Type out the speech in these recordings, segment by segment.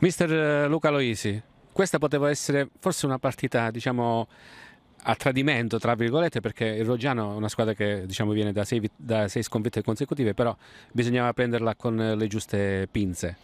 Mister eh, Luca Loisi, questa poteva essere forse una partita, diciamo, a tradimento, tra virgolette, perché il Roggiano è una squadra che diciamo, viene da sei, da sei sconfitte consecutive, però bisognava prenderla con le giuste pinze.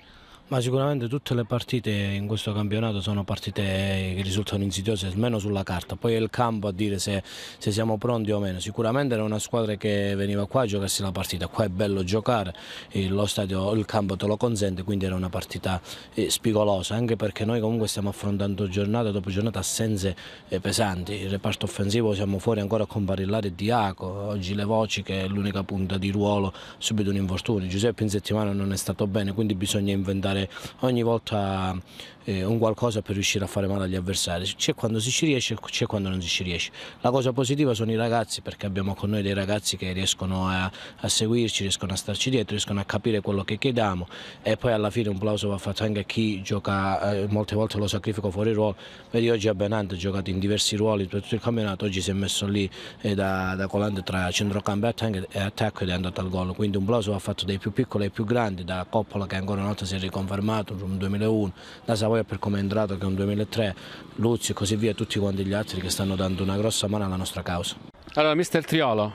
Ma sicuramente tutte le partite in questo campionato sono partite che risultano insidiose, almeno sulla carta. Poi è il campo a dire se, se, siamo pronti o meno. Sicuramente era una squadra che veniva qua a giocarsi la partita. Qua è bello giocare, lo stadio, il campo te lo consente, quindi era una partita eh, spigolosa, anche perché noi comunque stiamo affrontando giornata dopo giornata assenze eh, pesanti. Il reparto offensivo siamo fuori ancora con Barillare e Diaco, oggi Le Voci che è l'unica punta di ruolo, subito un infortunio. Giuseppe in settimana non è stato bene, quindi bisogna inventare trovare ogni volta eh, un qualcosa per riuscire a fare male agli avversari. C'è quando si ci riesce e c'è quando non si ci riesce. La cosa positiva sono i ragazzi perché abbiamo con noi dei ragazzi che riescono a, a seguirci, riescono a starci dietro, riescono a capire quello che chiediamo e poi alla fine un plauso va fatto anche a chi gioca, eh, molte volte lo sacrifico fuori ruolo. Vedi oggi a Benante ha giocato in diversi ruoli per tutto il campionato, oggi si è messo lì eh, da, da colante tra centrocampo e attacco ed è andato al gol. Quindi un plauso va fatto dai più piccoli ai più grandi, da Coppola che ancora una volta si è riconfermato confermato un 2001, la Savoia per come è entrato che è un 2003, Luzzi e così via, tutti quanti gli altri che stanno dando una grossa mano alla nostra causa. Allora, mister Triolo,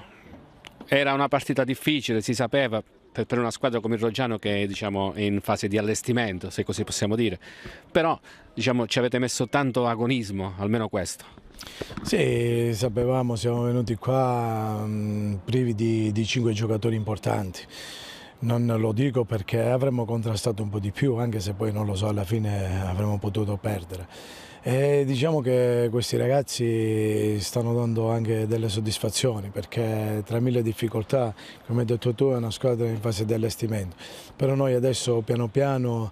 era una partita difficile, si sapeva, per, una squadra come il Roggiano che è diciamo, in fase di allestimento, se così possiamo dire. Però diciamo, ci avete messo tanto agonismo, almeno questo. Sì, sapevamo, siamo venuti qua mh, mm, privi di cinque giocatori importanti. Non lo dico perché avremmo contrastato un po' di più, anche se poi non lo so, alla fine avremmo potuto perdere. E diciamo che questi ragazzi stanno dando anche delle soddisfazioni perché tra mille difficoltà, come hai detto tu, è una squadra in fase di allestimento. Però noi adesso piano piano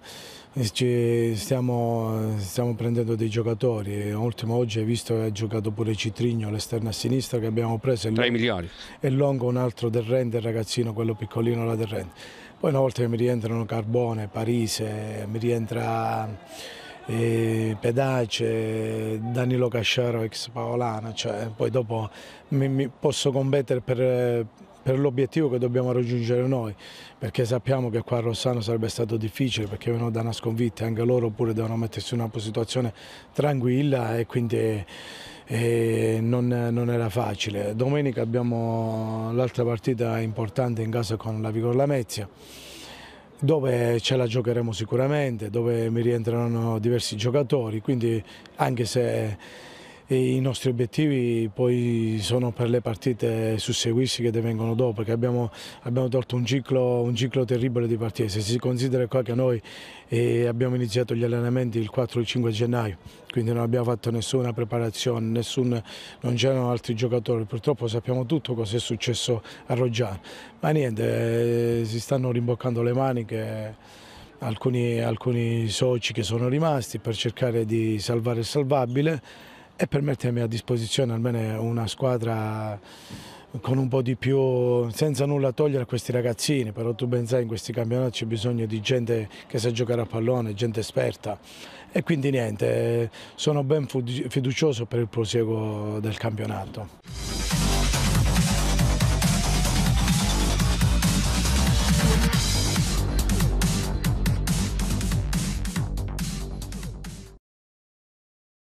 stiamo, stiamo, prendendo dei giocatori. Ultimo oggi hai visto che ha giocato pure Citrigno, l'esterno a sinistra che abbiamo preso. Tra i migliori. E Longo un altro del Rende, il ragazzino, quello piccolino là del Rende. Poi una volta che mi rientrano Carbone, Parise, mi rientra... Pedace, Danilo Casciaro ex Paolana, cioè, poi dopo mi, mi posso competere per, per l'obiettivo che dobbiamo raggiungere noi, perché sappiamo che qua a Rossano sarebbe stato difficile, perché vengono da una sconfitta, anche loro pure devono mettersi in una situazione tranquilla e quindi e non, non, era facile. Domenica abbiamo l'altra partita importante in casa con la Vigor Lamezia dove ce la giocheremo sicuramente, dove mi rientreranno diversi giocatori, quindi anche se i nostri obiettivi poi sono per le partite susseguirsi che vengono dopo, perché abbiamo, abbiamo tolto un ciclo, un ciclo, terribile di partite. Se si considera qua che noi eh, abbiamo iniziato gli allenamenti il 4 e il 5 gennaio, quindi non abbiamo fatto nessuna preparazione, nessun, non c'erano altri giocatori, purtroppo sappiamo tutto cosa è successo a Roggiano. Ma niente, eh, si stanno rimboccando le maniche. Alcuni, alcuni soci che sono rimasti per cercare di salvare il salvabile e per mettermi a disposizione almeno una squadra con un po' di più, senza nulla togliere a questi ragazzini, però tu ben sai in questi campionati c'è bisogno di gente che sa giocare a pallone, gente esperta e quindi niente, sono ben fiducioso per il prosieguo del campionato.